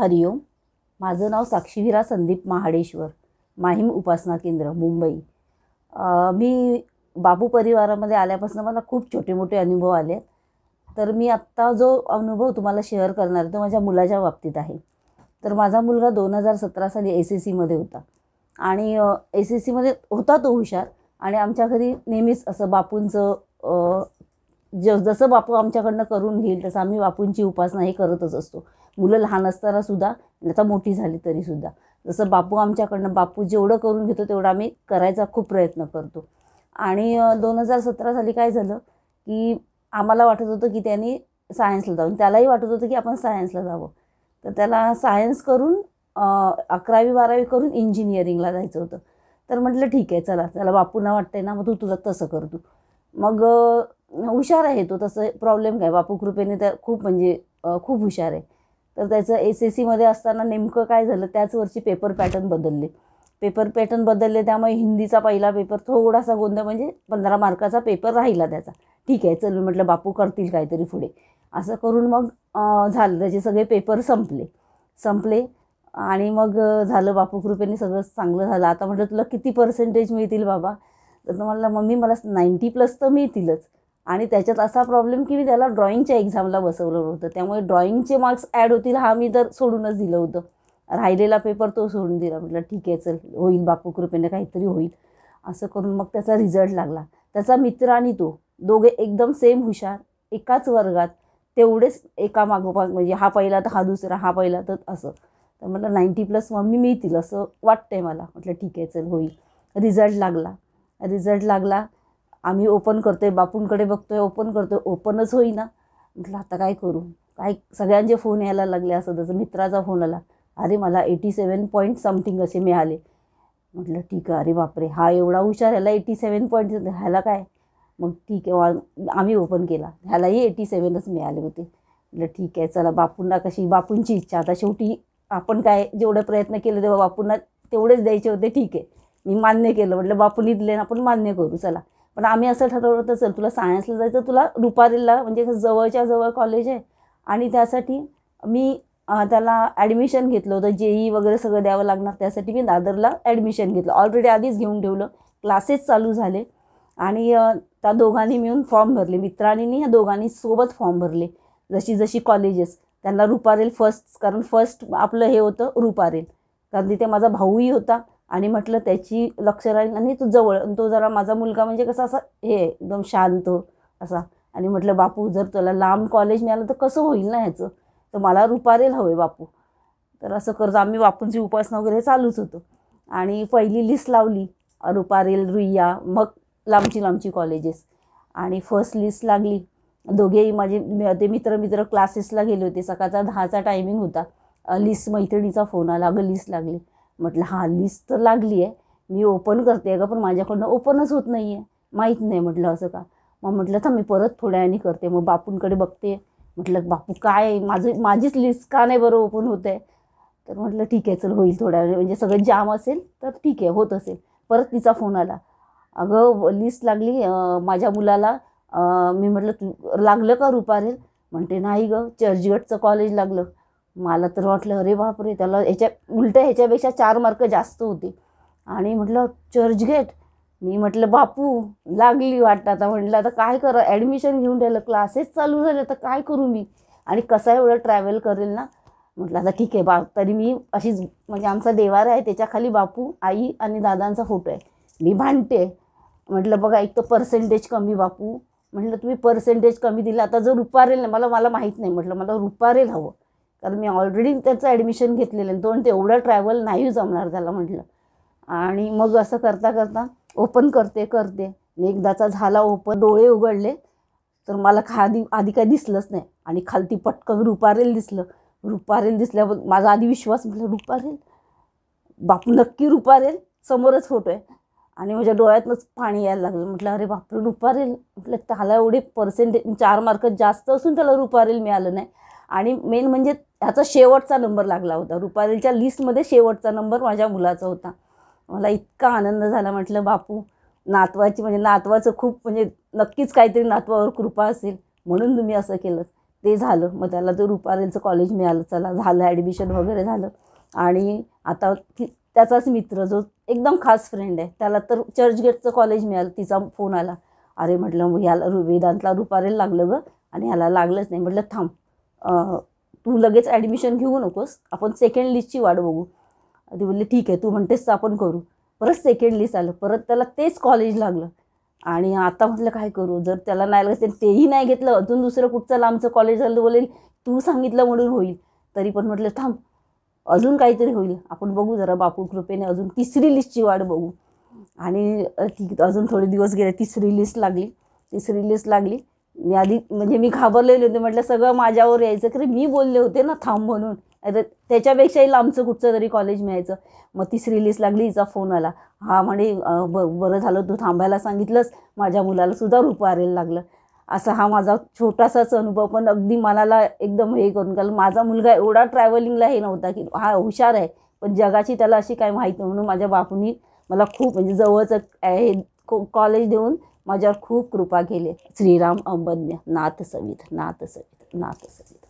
हरिओम माझं नाव साक्षीवीरा संदीप महाडेश्वर माहीम उपासना केंद्र मुंबई मी बापू परिवारामध्ये आल्यापासून मला खूप छोटे मोठे अनुभव आले तर मी आत्ता जो अनुभव तुम्हाला शेअर करणार आहे तो माझ्या मुलाच्या बाबतीत आहे तर माझा मुलगा दोन हजार सतरा साली एस एस सीमध्ये होता आणि एस एस सीमध्ये होता तो हुशार आणि आमच्या घरी नेहमीच असं बापूंचं ज जसं बापू आमच्याकडनं करून घेईल तसं आम्ही बापूंची उपासना हे करतच असतो मुलं लहान असताना सुद्धा आता मोठी झाली तरीसुद्धा जसं बापू आमच्याकडनं बापू जेवढं करून घेतो तेवढं आम्ही करायचा खूप प्रयत्न करतो आणि दोन हजार सतरा साली काय झालं की आम्हाला वाटत होतं की त्यांनी सायन्सला जाऊन त्यालाही वाटत होतं की आपण सायन्सला जावं तर त्याला सायन्स करून अकरावी बारावी करून इंजिनिअरिंगला जायचं होतं तर म्हटलं ठीक आहे चला त्याला बापूंना वाटतंय ना मग तू तुझं तसं करतो मग हुशार आहे तो तसं प्रॉब्लेम काय बापू कृपेने तर खूप म्हणजे खूप हुशार आहे तर त्याचं एस एस सीमध्ये असताना नेमकं काय झालं त्याच वर्षी पेपर पॅटर्न बदलले पेपर पॅटर्न बदलले त्यामुळे हिंदीचा पहिला पेपर थोडासा गोंधळ म्हणजे पंधरा मार्काचा पेपर राहिला त्याचा ठीक आहे चल म्हटलं बापू करतील काहीतरी पुढे असं करून मग झालं त्याचे सगळे पेपर संपले संपले आणि मग झालं बापू कृपेने सगळं चांगलं झालं आता म्हटलं तुला किती पर्सेंटेज मिळतील बाबा तर तुम्हाला मम्मी मला नाईंटी प्लस तर मिळतीलच आणि त्याच्यात असा प्रॉब्लेम की मी त्याला ड्रॉइंगच्या एक्झामला बसवलं होतं त्यामुळे ड्रॉइंगचे मार्क्स ॲड होतील हा मी तर सोडूनच दिलं होतं राहिलेला पेपर तो सोडून दिला म्हटलं ठीक आहे चल होईल बापू कृपेने काहीतरी होईल असं करून मग त्याचा रिझल्ट लागला त्याचा मित्र आणि तो दोघे एकदम सेम हुशार एकाच वर्गात तेवढेच एका मागोपाग म्हणजे हा पहिला तर हा दुसरा हा पहिला तर असं तर म्हटलं नाईंटी प्लस मम्मी मिळतील असं वाटतंय मला म्हटलं ठीक आहे चल होईल रिझल्ट लागला रिझल्ट लागला आम्ही ओपन करतो आहे बापूंकडे बघतो आहे ओपन करतो आहे ओपनच होईना म्हटलं आता काय करू काय सगळ्यांचे फोन यायला लागले असं जसं मित्राचा फोन आला अरे मला एटी सेवन पॉईंट समथिंग असे मिळाले म्हटलं ठीक आहे अरे बापरे हा एवढा हुशार ह्याला एटी सेवन पॉईंट ह्याला काय मग ठीक आहे आम्ही ओपन केला ह्यालाही एटी सेवनच मिळाले होते म्हटलं ठीक आहे चला बापूंना कशी बापूंची इच्छा आता शेवटी आपण काय जेवढे प्रयत्न केले तेव्हा बापूंना तेवढेच द्यायचे होते ठीक आहे मी मान्य केलं म्हटलं बापूंनी दिले आपण मान्य करू चला पण आम्ही असं ठरवलं होतं चल तुला सायन्सला जायचं तुला रुपारीला म्हणजे जवळच्या जवळ कॉलेज आहे आणि त्यासाठी मी त्याला ॲडमिशन घेतलं होतं जेई वगैरे सगळं द्यावं लागणार त्यासाठी मी दादरला ॲडमिशन घेतलं ऑलरेडी आधीच घेऊन ठेवलं क्लासेस चालू झाले आणि त्या दोघांनी मिळून फॉर्म भरले मित्रांनी ह्या दोघांनी सोबत फॉर्म भरले जशी जशी कॉलेजेस त्यांना रुपारेल फर्स्ट कारण फर्स्ट आपलं हे होतं रुपारेल कारण तिथे माझा भाऊही होता आणि म्हटलं त्याची लक्ष राहील आणि तू जवळ तो जरा माझा मुलगा म्हणजे कसा असा हे एकदम शांत असा आणि म्हटलं बापू जर तुला लांब कॉलेज मिळालं तर कसं होईल ना ह्याचं तर मला रुपारेल हवे बापू तर असं करतो आम्ही बापूंची उपासना वगैरे चालूच होतो आणि पहिली लिस्ट लावली रुपारेल रुईया मग लांबची लांबची कॉलेजेस आणि फर्स्ट लिस्ट लागली दोघेही माझे ते मित्र मित्र क्लासेसला गेले होते सकाळचा दहाचा टायमिंग होता लिस्ट मैत्रिणीचा फोन आला अगं लिस्ट लागली म्हटलं हा लिस्ट तर लागली आहे मी ओपन करते आहे का पण माझ्याकडनं ओपनच होत नाही आहे माहीत नाही म्हटलं असं का मग म्हटलं तर मी परत थोड्या करते मग बापूंकडे बघते म्हटलं बापू काय माझं माझीच लिस्ट का नाही बरं ओपन होत आहे तर म्हटलं ठीक आहे चल होईल थोड्या वेळ म्हणजे सगळं जाम असेल तर ठीक आहे होत असेल परत तिचा फोन आला अगं लिस्ट लागली माझ्या मुलाला मी म्हटलं तू लागलं का रुपारेल म्हणते नाही गं चर्चगटचं कॉलेज लागलं मला तर वाटलं अरे बापरे त्याला ह्याच्या उलट ह्याच्यापेक्षा चार मार्क जास्त होते आणि म्हटलं चर्चगेट मी म्हटलं बापू लागली वाटतं आता म्हटलं आता काय करा ॲडमिशन घेऊन राहिलं क्लासेस चालू झाले तर काय करू मी आणि कसा एवढं ट्रॅव्हल करेल ना म्हटलं आता ठीक आहे बा तरी मी अशीच म्हणजे आमचा देवार आहे त्याच्याखाली बापू आई आणि दादांचा फोटो आहे मी भांडते म्हटलं बघा एक तर पर्सेंटेज कमी बापू म्हटलं तुम्ही पर्सेंटेज कमी दिला आता जर रुपारेल ना मला मला माहीत नाही म्हटलं मला रुपारेल हवं कारण मी ऑलरेडी त्याचं ॲडमिशन घेतलेलं आहे तो तेवढं ट्रॅव्हल नाही जमणार त्याला म्हटलं आणि मग असं करता करता ओपन करते करते एकदाचा झाला ओपन डोळे उघडले तर मला खादी आधी काही दिसलंच नाही आणि खालती पटकन रुपारेल दिसलं रुपारेल दिसल्यावर माझा आधी विश्वास म्हटलं रुपारेल बाप नक्की रुपारेल समोरच फोटो आहे आणि माझ्या डोळ्यातनंच पाणी यायला लागलं म्हटलं अरे बापरे रुपारेल म्हटलं त्याला एवढे पर्सेंटेज चार मार्क जास्त असून त्याला रुपारेल मिळालं नाही आणि मेन म्हणजे ह्याचा शेवटचा नंबर लागला होता रुपालीच्या लिस्टमध्ये शेवटचा नंबर माझ्या मुलाचा होता मला इतका आनंद झाला म्हटलं बापू नातवाची म्हणजे नातवाचं खूप म्हणजे नक्कीच काहीतरी नातवावर कृपा असेल म्हणून तुम्ही असं केलं ते झालं मग त्याला तो रुपारेलचं कॉलेज मिळालं चला झालं ॲडमिशन वगैरे झालं आणि आता त्याचाच मित्र जो एकदम खास फ्रेंड आहे त्याला तर चर्चगेटचं कॉलेज मिळालं तिचा फोन आला अरे म्हटलं ह्याला वेदांतला रुपारेल लागलं गं आणि ह्याला लागलंच नाही म्हटलं थांब तू लगेच ॲडमिशन घेऊ नकोस आपण सेकंड लिस्टची वाट बघू ती बोलली ठीक आहे तू म्हणतेस तर आपण करू परत सेकंड लिस्ट आलं परत त्याला तेच कॉलेज लागलं आणि आता म्हटलं काय करू जर त्याला नाही लागलं तेही नाही घेतलं अजून दुसरं कुठचं लांबचं कॉलेज झालं बोलेल तू सांगितलं म्हणून होईल तरी पण म्हटलं थांब अजून काहीतरी होईल आपण बघू जरा बापू कृपेने अजून तिसरी लिस्टची वाट बघू आणि ठीक अजून थोडे दिवस गेले तिसरी लिस्ट लागली तिसरी लिस्ट लागली मी आधी म्हणजे मी घाबरलेले होते म्हटलं सगळं माझ्यावर यायचं तरी मी बोलले होते ना थांब म्हणून आता त्याच्यापेक्षाही लांबचं कुठचं तरी कॉलेज मिळायचं मग तिसरी लिस्ट लागली हिचा फोन आला हा म्हणे ब बरं झालं तू थांबायला सांगितलंस माझ्या मुलाला सुद्धा रुपारायला लागलं असा हा माझा छोटासाच अनुभव पण अगदी मनाला एकदम हे करून कारण माझा मुलगा एवढा ट्रॅव्हलिंगला हे नव्हता की हा हुशार आहे पण जगाची त्याला अशी काय माहिती म्हणून माझ्या बापूंनी मला खूप म्हणजे जवळचं हे कॉलेज देऊन माझ्यावर खूप कृपा केली श्रीराम अंबज्ञ नाथ सवित नाथ सवित नाथ सवित